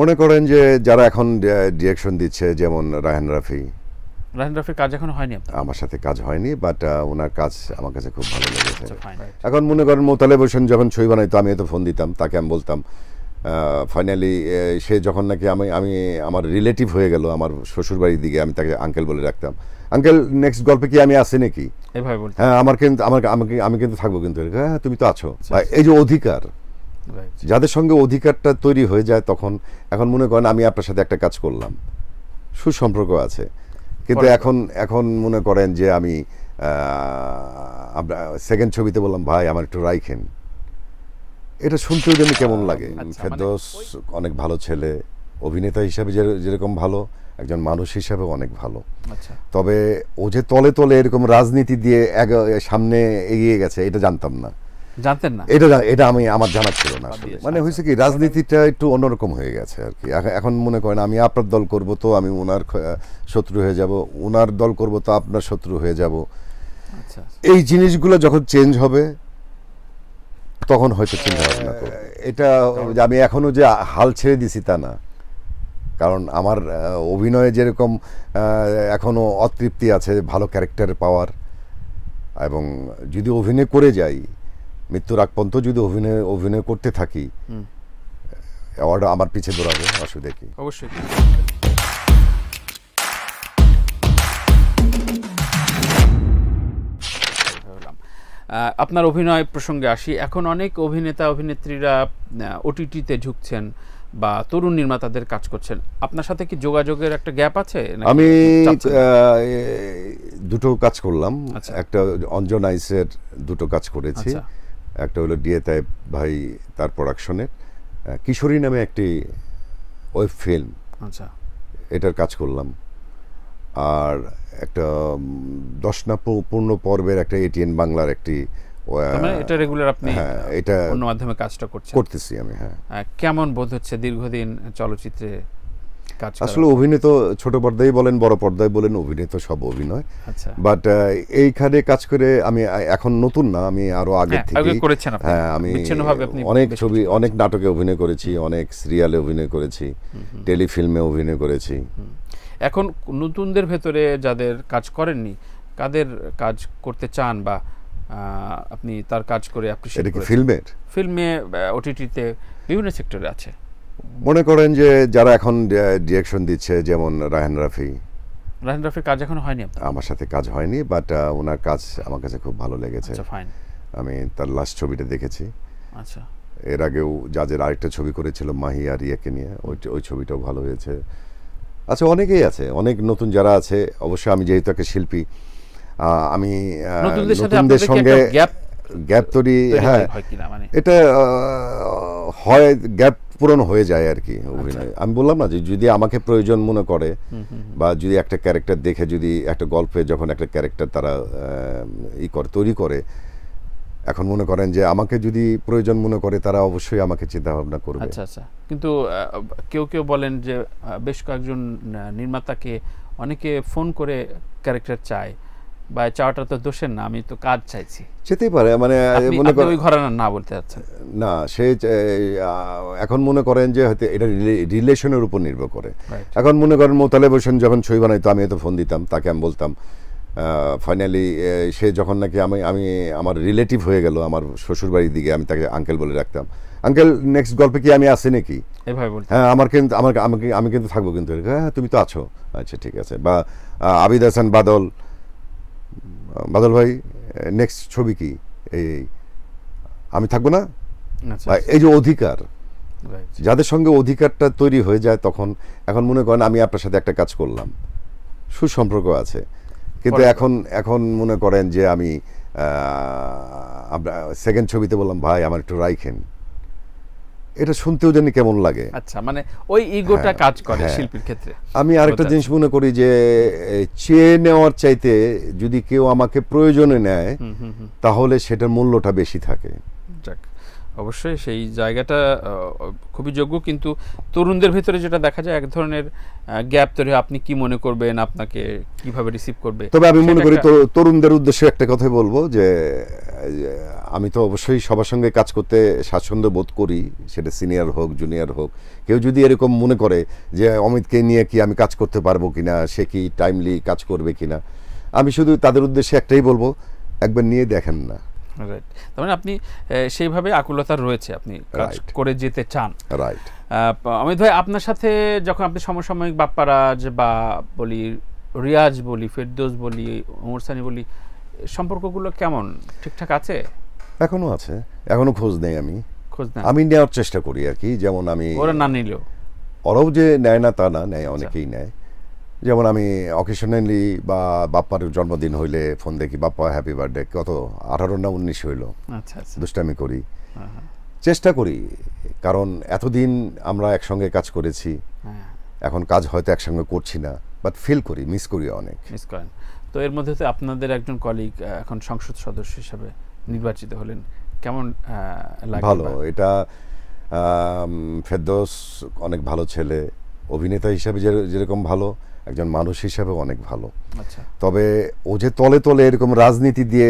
মনে করেন যে যারা এখন ডিরেকশন দিচ্ছে যেমন রায়হান রাফি রায়হান রাফির কাজ এখন হয়নি আমার সাথে কাজ হয়নি বাট ওনার কাজ আমার কাছে খুব ভালো আচ্ছা, লেগেছে এখন মনে করেন মোতালেব হোসেন যখন ছবি বানাইতো আমি তো ফোন দিতাম তাকে আমি বলতাম ফাইনালি সে যখন নাকি আমি আমি আমার রিলেটিভ হয়ে গেল আমার শ্বশুরবাড়ির দিকে আমি তাকে আঙ্কেল বলে রাখতাম আঙ্কেল নেক্সট গল্পে কি আমি আসি নাকি হ্যাঁ আমার কিন্তু আমার আমি কিন্তু থাকবো কিন্তু হ্যাঁ তুমি তো আছো আচ্ছা, আচ্ছা। এই যে অধিকার যাদের সঙ্গে অধিকারটা তৈরি হয়ে যায় তখন এখন মনে করেন আমি আপনার সাথে একটা কাজ করলাম সুসম্পর্ক আছে কিন্তু এখন এখন মনে করেন যে আমি আমরা সেকেন্ড ছবিতে বললাম ভাই আমার একটু রাইখেন এটা শুনতে যেন কেমন লাগে আচ্ছা, মানে ফেরদোস অনেক ভালো ছেলে অভিনেতা হিসাবে যেরকম ভালো একজন মানুষ হিসাবে অনেক ভালো আচ্ছা। তবে ও যে তলে তলে এরকম রাজনীতি দিয়ে সামনে এগিয়ে গেছে এটা জানতাম না জানতেন না এটা এটা আমি আমার জানা ছিল না মানে আচ্ছা। হয়েছে কি রাজনীতিটা একটু অন্যরকম হয়ে গেছে আর কি এখন মনে করেন আমি আপনার দল করব তো আমি ওনার শত্রু হয়ে যাব ওনার দল করব তো আপনার শত্রু হয়ে যাব আচ্ছা। এই জিনিসগুলো যখন চেঞ্জ হবে তখন হয়তো চিন্তা ভাবনা করবো এটা আমি এখনও যে হাল ছেড়ে দিছি তা না কারণ আমার অভিনয়ে যেরকম এখনও অতৃপ্তি আছে ভালো ক্যারেক্টার পাওয়ার এবং যদি অভিনয় করে যাই মৃত্যুর আগ পর্যন্ত যদি অভিনয় অভিনয় করতে থাকি আমার পিছে দৌড়াবে অসুবিধা কি অবশ্যই আপনার অভিনয় প্রসঙ্গে আসি এখন অনেক অভিনেতা অভিনেত্রীরা ওটিটিতে ঝুঁকছেন বা তরুণ নির্মাতাদের কাজ করছেন আপনার সাথে কি যোগাযোগের একটা গ্যাপ আছে আমি দুটো কাজ করলাম আচ্ছা। একটা অঞ্জন আইসের দুটো কাজ করেছি আচ্ছা। একটা হলো ডিএ তাইব ভাই তার প্রোডাকশনের কিশোরী নামে একটি ওয়েব ফিল্ম আচ্ছা এটার কাজ করলাম আর একটা দশনা পূর্ণ পর্বের একটা এটিএন বাংলার একটি মানে এটা রেগুলার আপনি হ্যাঁ, এটা অন্য মাধ্যমে কাজটা করছেন করতেছি আমি হ্যাঁ কেমন বোধ হচ্ছে দীর্ঘদিন চলচ্চিত্রে আসলে অভিনীত ছোট পর্দায় বলেন বড় পর্দায় বলেন অভিনীত সব অভিনয় বাট আচ্ছা। এইখানে কাজ করে আমি এখন নতুন না আমি আরো আগে হ্যাঁ, থেকে হ্যাঁ আমি অনেক ছবি অনেক নাটকে অভিনয় করেছি অনেক সিরিয়ালে অভিনয় করেছি টেলিফিল্মে অভিনয় করেছি এখন নতুনদের ভেতরে যাদের কাজ করেননি কাদের কাজ করতে চান বা আপনি তার কাজ করে অ্যাপ্রিশিয়েট ফিল্মে ফিল্মে ওটিটিতে বিভিন্ন সেক্টরে আছে মনে করেন যে যারা এখন ডিরেকশন দিচ্ছে যেমন রাহেন রাফি রাহেন রাফির কাজ এখন হয়নি আমার সাথে কাজ হয়নি বাট ওনার কাজ আমার কাছে খুব ভালো লেগেছে আচ্ছা, আমি তার লাস্ট ছবিটা দেখেছি আচ্ছা এর আগেও যাদের আরেকটা ছবি করেছিল মাহি আর ইয়াকে নিয়ে ওই ওই ছবিটাও ভালো হয়েছে আচ্ছা অনেকেই আছে অনেক নতুন যারা আছে অবশ্যই আমি যেহেতু একটা শিল্পী আমি নতুনদের সঙ্গে গ্যাপ তৈরি হ্যাঁ মানে? এটা হয় গ্যাপ পূরণ হয়ে যায় আর কি অভিনয় আচ্ছা। আমি বললাম না যে যদি আমাকে প্রয়োজন মনে করে বা যদি একটা ক্যারেক্টার দেখে যদি একটা গল্পে যখন একটা ক্যারেক্টার তারা ই করে তৈরি করে এখন মনে করেন যে আমাকে যদি প্রয়োজন মনে করে তারা অবশ্যই আমাকে চিন্তা ভাবনা করবে আচ্ছা আচ্ছা কিন্তু কেউ কেউ বলেন যে বেশ কয়েকজন নির্মাতাকে অনেকে ফোন করে ক্যারেক্টার চায় বা চাওয়াটা তো দোষের না আমি তো কাজ চাইছি যেতেই পারে মানে মনে করেন ওই ঘরানার না বলতে যাচ্ছেন না সে এখন মনে করেন যে হয়তো এটা রিলেশনের উপর নির্ভর করে এখন মনে করেন মোতালেব হোসেন যখন ছবি বানাইতো আমি হয়তো ফোন দিতাম তাকে আমি বলতাম ফাইনালি সে যখন নাকি আমি আমি আমার রিলেটিভ হয়ে গেল আমার শ্বশুরবাড়ির দিকে আমি তাকে আঙ্কেল বলে রাখতাম আঙ্কেল নেক্সট গল্পে কি আমি আসি নাকি হ্যাঁ আমার কিন্তু আমার আমি কিন্তু থাকবো কিন্তু হ্যাঁ তুমি তো আছো আচ্ছা ঠিক আছে বা আবিদ হাসান বাদল বাদল ভাই নেক্সট ছবি কি এই আমি থাকবো না আচ্ছা, আচ্ছা। এই যে অধিকার যাদের সঙ্গে অধিকারটা তৈরি হয়ে যায় তখন এখন মনে করেন আমি আপনার সাথে একটা কাজ করলাম সুসম্পর্ক আছে কিন্তু এখন এখন মনে করেন যে আমি সেকেন্ড ছবিতে বললাম ভাই আমার একটু রাইখেন এটা শুনতেও জানি কেমন লাগে আচ্ছা মানে ওই ইগোটা হ্যাঁ, কাজ করে হ্যাঁ। শিল্পীর ক্ষেত্রে আমি আরেকটা জিনিস মনে করি যে চেয়ে নেওয়ার চাইতে যদি কেউ আমাকে প্রয়োজনে নেয় তাহলে সেটার মূল্যটা বেশি থাকে যাক অবশ্যই সেই জায়গাটা খুবই যোগ্য কিন্তু তরুণদের ভিতরে যেটা দেখা যায় এক ধরনের গ্যাপ তৈরি আপনি কি মনে করবেন আপনাকে কিভাবে রিসিভ করবে তবে আমি মনে করি তরুণদের উদ্দেশ্যে একটা কথাই বলবো যে আমি তো অবশ্যই সবার সঙ্গে কাজ করতে স্বাচ্ছন্দ্য বোধ করি সেটা সিনিয়র হোক জুনিয়র হোক কেউ যদি এরকম মনে করে যে অমিতকে নিয়ে কি আমি কাজ করতে পারবো কি না সে কি টাইমলি কাজ করবে কি না আমি শুধু তাদের উদ্দেশ্যে একটাই বলবো একবার নিয়ে দেখেন না রাইট তার মানে আপনি সেইভাবে আকুলতা রয়েছে আপনি কাজ করে যেতে চান রাইট অমিত ভাই আপনার সাথে যখন আপনি সমসাময়িক বাপ্পারাজ বা বলি রিয়াজ বলি ফেরদোস বলি ওমর সানি বলি সম্পর্কগুলো কেমন ঠিকঠাক আছে এখনো আছে এখনো খোঁজ নেই আমি খোঁজ না আমি নেওয়ার চেষ্টা করি আর কি যেমন আমি ওরা না নিলেও ওরাও যে নেয় না তা না নেয় আচ্ছা। অনেকেই নেয় যেমন আমি অকেশনালি বা বাপ্পার জন্মদিন হইলে ফোন দেখি বাপ্পা হ্যাপি বার্থডে কত আঠারো না উনিশ হইল আচ্ছা, আচ্ছা। দুষ্টামি করি হ্যাঁ, হ্যাঁ। চেষ্টা করি কারণ এতদিন আমরা একসঙ্গে কাজ করেছি হ্যাঁ, এখন কাজ হয়তো একসঙ্গে করছি না বাট ফিল করি মিস করি অনেক মিস করেন তো এর মধ্যে আপনাদের একজন কলিগ এখন সংসদ সদস্য হিসেবে নির্বাচিত হলেন কেমন ভালো এটা ফেরদোস অনেক ভালো ছেলে অভিনেতা হিসাবে যেরকম ভালো একজন মানুষ হিসাবে অনেক ভালো আচ্ছা। তবে ও যে তলে তলে এরকম রাজনীতি দিয়ে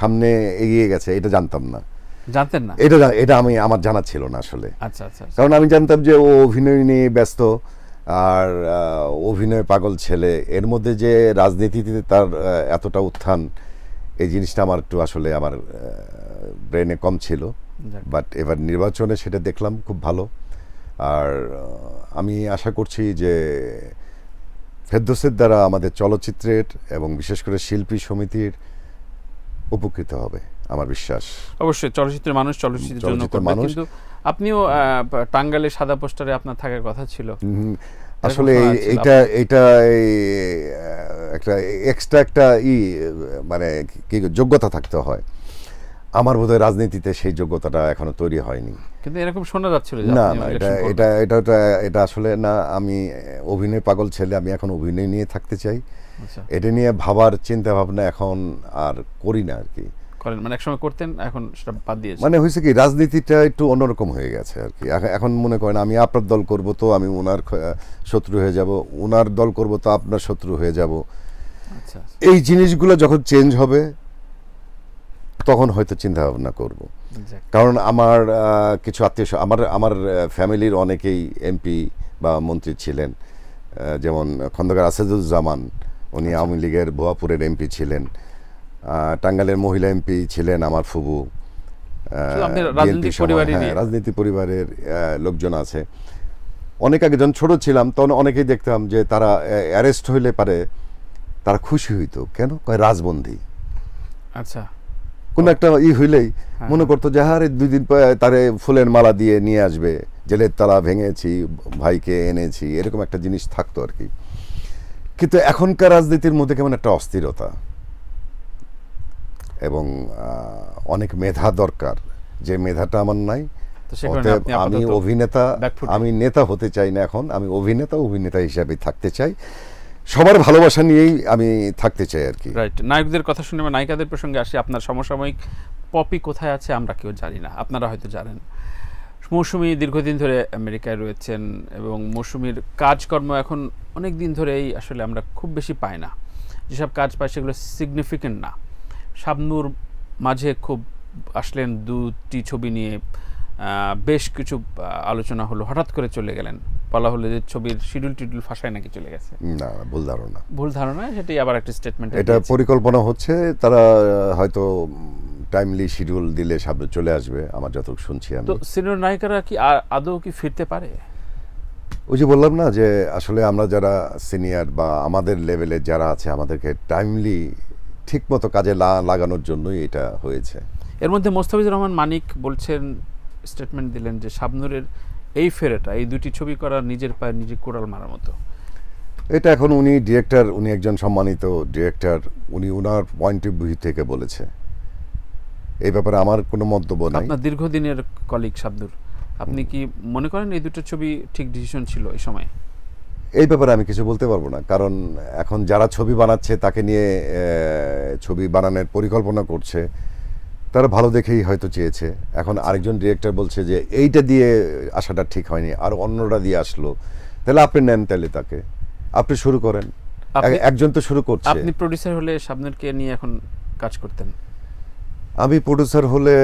সামনে এগিয়ে গেছে এটা জানতাম না জানতেন না এটা এটা আমি আমার জানা ছিল না আসলে আচ্ছা, আচ্ছা আচ্ছা কারণ আমি জানতাম যে ও অভিনয় নিয়ে ব্যস্ত আর অভিনয় পাগল ছেলে এর মধ্যে যে রাজনীতিতে তার এতটা উত্থান এই জিনিসটা আমার একটু আসলে আমার ব্রেনে কম ছিল বাট এবার নির্বাচনে সেটা দেখলাম খুব ভালো আর আমি আশা করছি যে ফেরদোসের দ্বারা আমাদের চলচ্চিত্রের এবং বিশেষ করে শিল্পী সমিতির উপকৃত হবে আমার বিশ্বাস অবশ্যই চলচ্চিত্রের মানুষ চলচ্চিত্রের জন্য মানুষ আপনিও টাঙ্গালে সাদা পোস্টারে আপনার থাকার কথা ছিল আসলে এটা এটা একটা এক্সট্রা একটা ই মানে কি যোগ্যতা থাকতে হয় আমার বোধহয় রাজনীতিতে সেই যোগ্যতাটা এখনো তৈরি হয়নি কিন্তু এরকম শোনা যাচ্ছিল না না এটা এটা এটা এটা আসলে না আমি অভিনয় পাগল ছেলে আমি এখন অভিনয় নিয়ে থাকতে চাই আচ্ছা। এটা নিয়ে ভাবার চিন্তা ভাবনা এখন আর করি না আর কি করেন মানে একসময় করতেন এখন সেটা বাদ দিয়েছে মানে হয়েছে কি রাজনীতিটা একটু অন্যরকম হয়ে গেছে আর কি এখন মনে করেন আমি আপনার দল করব তো আমি ওনার শত্রু হয়ে যাব ওনার দল করব তো আপনার শত্রু হয়ে যাব আচ্ছা, আচ্ছা। এই জিনিসগুলো যখন চেঞ্জ হবে তখন হয়তো চিন্তা ভাবনা করব কারণ আমার কিছু আত্মীয় আমার আমার ফ্যামিলির অনেকেই এমপি বা মন্ত্রী ছিলেন যেমন খন্দকার আসাদুজ্জামান উনি আচ্ছা। আওয়ামী লীগের ভুয়াপুরের এমপি ছিলেন টাঙ্গালের মহিলা এমপি ছিলেন আমার ফুবু রাজনীতি হ্যাঁ, পরিবারের লোকজন আছে অনেক আগে যখন ছোট ছিলাম তখন অনেকেই দেখতাম যে তারা অ্যারেস্ট হইলে পারে তারা খুশি হইতো কেন কয় রাজবন্দি আচ্ছা কোন একটা ই হইলেই হ্যাঁ। মনে করতো যে হারে দুই দিন তারে ফুলের মালা দিয়ে নিয়ে আসবে জেলের তালা ভেঙেছি ভাইকে এনেছি এরকম একটা জিনিস থাকতো আর কি কিন্তু এখনকার রাজনীতির মধ্যে কেমন একটা অস্থিরতা এবং অনেক মেধা দরকার যে মেধাটা আমার নাই আমি অভিনেতা আমি নেতা হতে চাই না এখন আমি অভিনেতা অভিনেতা হিসাবে থাকতে চাই সবার ভালোবাসা নিয়েই আমি থাকতে চাই আর কি রাইট নায়কদের কথা শুনে বা নায়িকাদের প্রসঙ্গে আসি আপনার সমসাময়িক পপি কোথায় আছে আমরা কেউ জানি না আপনারা হয়তো জানেন মৌসুমি দীর্ঘদিন ধরে আমেরিকায় রয়েছেন এবং মৌসুমির কাজকর্ম এখন অনেক দিন ধরেই আসলে আমরা খুব বেশি পাই না যেসব কাজ পাই সেগুলো সিগনিফিকেন্ট না শাবনুর মাঝে খুব আসলেন দুটি ছবি নিয়ে বেশ কিছু আলোচনা হলো হঠাৎ করে চলে গেলেন বলা হলো যে ছবির শিডিউল টিডিউল ফাঁসায় নাকি চলে গেছে না ভুল ধারণা ভুল ধারণা সেটাই আবার একটা স্টেটমেন্ট এটা পরিকল্পনা হচ্ছে তারা হয়তো টাইমলি শিডিউল দিলে সামনে চলে আসবে আমার যতটুকু শুনছি আমি তো সিনিয়র নায়িকারা কি আদৌ কি ফিরতে পারে ওই যে বললাম না যে আসলে আমরা যারা সিনিয়র বা আমাদের লেভেলে যারা আছে আমাদেরকে টাইমলি ঠিকমতো কাজে লাগানোর জন্যই এটা হয়েছে এর মধ্যে মোস্তাফিজুর রহমান মানিক বলছেন স্টেটমেন্ট দিলেন যে শাবনুরের এই ফেরেটা এই দুটি ছবি করার নিজের পায়ে নিজে কোড়াল মারার মতো এটা এখন উনি ডিরেক্টর উনি একজন সম্মানিত ডিরেক্টর উনি ওনার পয়েন্ট অফ ভিউ থেকে বলেছে এই ব্যাপারে আমার কোনো মন্তব্য নাই আপনার দীর্ঘদিনের কলিগ শাবনুর আপনি কি মনে করেন এই দুটো ছবি ঠিক ডিসিশন ছিল এই সময় এই ব্যাপারে আমি কিছু বলতে পারবো না কারণ এখন যারা ছবি বানাচ্ছে তাকে নিয়ে ছবি বানানোর পরিকল্পনা করছে তারা ভালো দেখেই হয়তো চেয়েছে এখন আরেকজন ডিরেক্টর বলছে যে এইটা দিয়ে আসাটা ঠিক হয়নি আর অন্যটা দিয়ে আসলো তাহলে আপনি নেন তাহলে তাকে আপনি শুরু করেন একজন তো শুরু করছে আপনি প্রডিউসার হলে সাবনেরকে নিয়ে এখন কাজ করতেন আমি প্রডিউসার হলে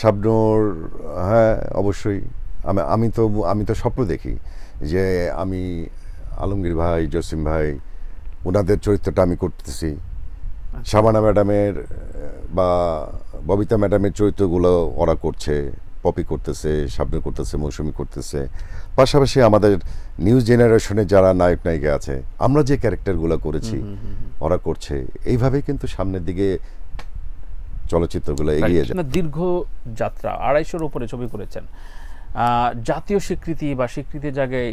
শাবনুর হ্যাঁ অবশ্যই আমি আমি তো আমি তো স্বপ্ন দেখি যে আমি আলমগীর ভাই জসিম ভাই ওনাদের চরিত্রটা আমি করতেছি শাবানা ম্যাডামের বা ববিতা ম্যাডামের চরিত্রগুলো ওরা করছে পপি করতেছে শাবনু করতেছে মৌসুমি করতেছে পাশাপাশি আমাদের নিউ জেনারেশনে যারা নায়ক নায়িকা আছে আমরা যে ক্যারেক্টারগুলো করেছি ওরা করছে এইভাবে কিন্তু সামনের দিকে চলচ্চিত্রগুলো এগিয়ে যায় দীর্ঘ যাত্রা আড়াইশোর উপরে ছবি করেছেন জাতীয় স্বীকৃতি বা স্বীকৃতির জায়গায়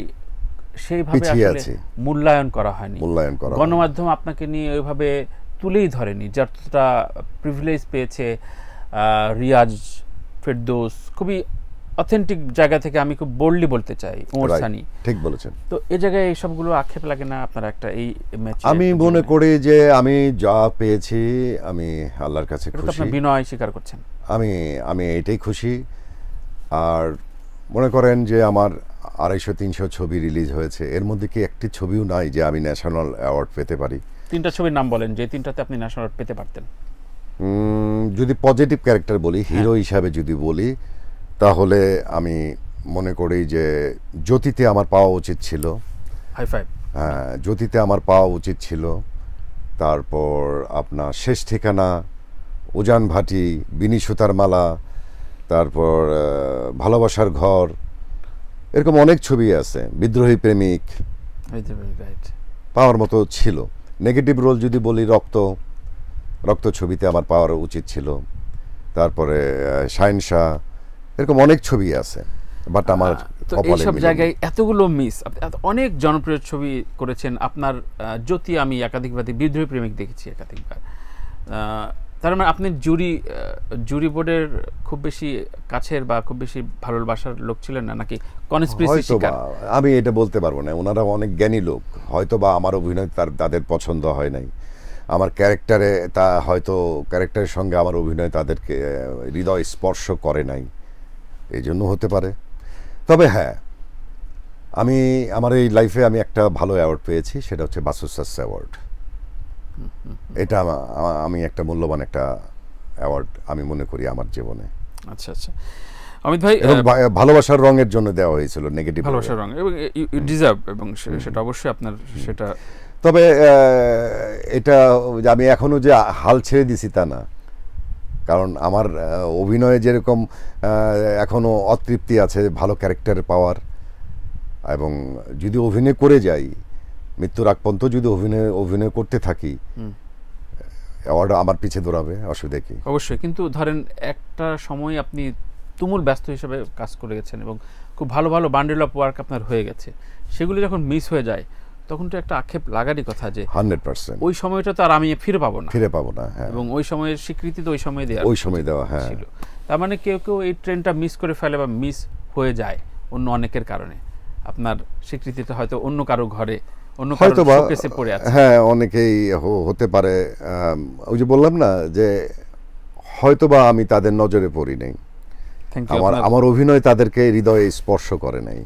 সেইভাবে আসলে মূল্যায়ন করা হয়নি মূল্যায়ন করা গণমাধ্যম আপনাকে নিয়ে ওইভাবে তুলেই ধরেনি যতটা প্রিভিলেজ পেয়েছে রিয়াজ ফেরদোস খুবই অথেন্টিক জায়গা থেকে আমি খুব বোল্ডলি বলতে চাই ওমর সানি ঠিক বলেছেন তো এই জায়গায় এই সবগুলো আক্ষেপ লাগে না আপনার একটা এই ম্যাচে আমি মনে করি যে আমি যা পেয়েছি আমি আল্লাহর কাছে খুশি আপনি বিনয় স্বীকার করছেন আমি আমি এটাই খুশি আর মনে করেন যে আমার আড়াইশো তিনশো ছবি রিলিজ হয়েছে এর মধ্যে কি একটি ছবিও নাই যে আমি ন্যাশনাল অ্যাওয়ার্ড পেতে পারি তিনটা ছবির নাম বলেন যে তিনটাতে আপনি ন্যাশনাল অ্যাওয়ার্ড পেতে পারতেন যদি পজিটিভ ক্যারেক্টার বলি হ্যাঁ। হিরো হিসাবে যদি বলি তাহলে আমি মনে করি যে জ্যোতিতে আমার পাওয়া উচিত ছিল হাই ফাইভ হ্যাঁ জ্যোতিতে আমার পাওয়া উচিত ছিল তারপর আপনার শেষ ঠিকানা উজান ভাটি বিনি সুতার মালা তারপর ভালোবাসার ঘর এরকম অনেক ছবি আছে বিদ্রোহী প্রেমিক পাওয়ার মতো ছিল নেগেটিভ রোল যদি বলি রক্ত রক্ত ছবিতে আমার পাওয়ার উচিত ছিল তারপরে শাহিন শাহ এরকম অনেক ছবি আছে বাট আমার এইসব জায়গায় এতগুলো মিস অনেক জনপ্রিয় ছবি করেছেন আপনার জ্যোতি আমি একাধিকবাদী বিদ্রোহী প্রেমিক দেখেছি একাধিকবার তার মানে আপনি জুরি জুরি বোর্ডের খুব বেশি কাছের বা খুব বেশি ভালোবাসার লোক ছিলেন না নাকি আমি এটা বলতে পারবো না ওনারা অনেক জ্ঞানী লোক হয়তো বা আমার অভিনয় তার তাদের পছন্দ হয় নাই আমার ক্যারেক্টারে তা হয়তো ক্যারেক্টারের সঙ্গে আমার অভিনয় তাদেরকে হৃদয় স্পর্শ করে নাই এই জন্য হতে পারে তবে হ্যাঁ আমি আমার এই লাইফে আমি একটা ভালো অ্যাওয়ার্ড পেয়েছি সেটা হচ্ছে বাসুসাস অ্যাওয়ার্ড এটা আমি একটা মূল্যবান একটা অ্যাওয়ার্ড আমি মনে করি আমার জীবনে আচ্ছা আচ্ছা অমিত ভাই ভালোবাসার রঙের জন্য দেওয়া হয়েছিল নেগেটিভ ভালোবাসার রং এবং ডিজার্ভ এবং সেটা অবশ্যই আপনার সেটা তবে এটা আমি এখনও যে হাল ছেড়ে দিছি তা না কারণ আমার অভিনয়ে যেরকম এখনও অতৃপ্তি আছে ভালো ক্যারেক্টার পাওয়ার এবং যদি অভিনয় করে যাই মৃত্যুর আগ পর্যন্ত যদি অভিনয় অভিনয় করতে থাকি অ্যাওয়ার্ড আমার পিছিয়ে দৌড়াবে অসুবিধা কি অবশ্যই কিন্তু ধরেন একটা সময় আপনি তুমুল ব্যস্ত হিসেবে কাজ করে গেছেন এবং খুব ভালো ভালো বান্ডেল অফ ওয়ার্ক আপনার হয়ে গেছে সেগুলো যখন মিস হয়ে যায় তখন তো একটা আক্ষেপ লাগারই কথা যে হান্ড্রেড পার্সেন্ট ওই সময়টা তো আর আমি ফিরে পাবো না ফিরে পাবো না হ্যাঁ এবং ওই সময়ের স্বীকৃতি তো ওই সময় দেওয়া ওই সময় দেওয়া হ্যাঁ তার মানে কেউ কেউ এই ট্রেনটা মিস করে ফেলে বা মিস হয়ে যায় অন্য অনেকের কারণে আপনার স্বীকৃতিটা হয়তো অন্য কারো ঘরে হয়তো বা হ্যাঁ অনেকেই হতে পারে ওই যে বললাম না যে হয়তোবা আমি তাদের নজরে পড়ি নাই আমার আমার অভিনয় তাদেরকে হৃদয়ে স্পর্শ করে নাই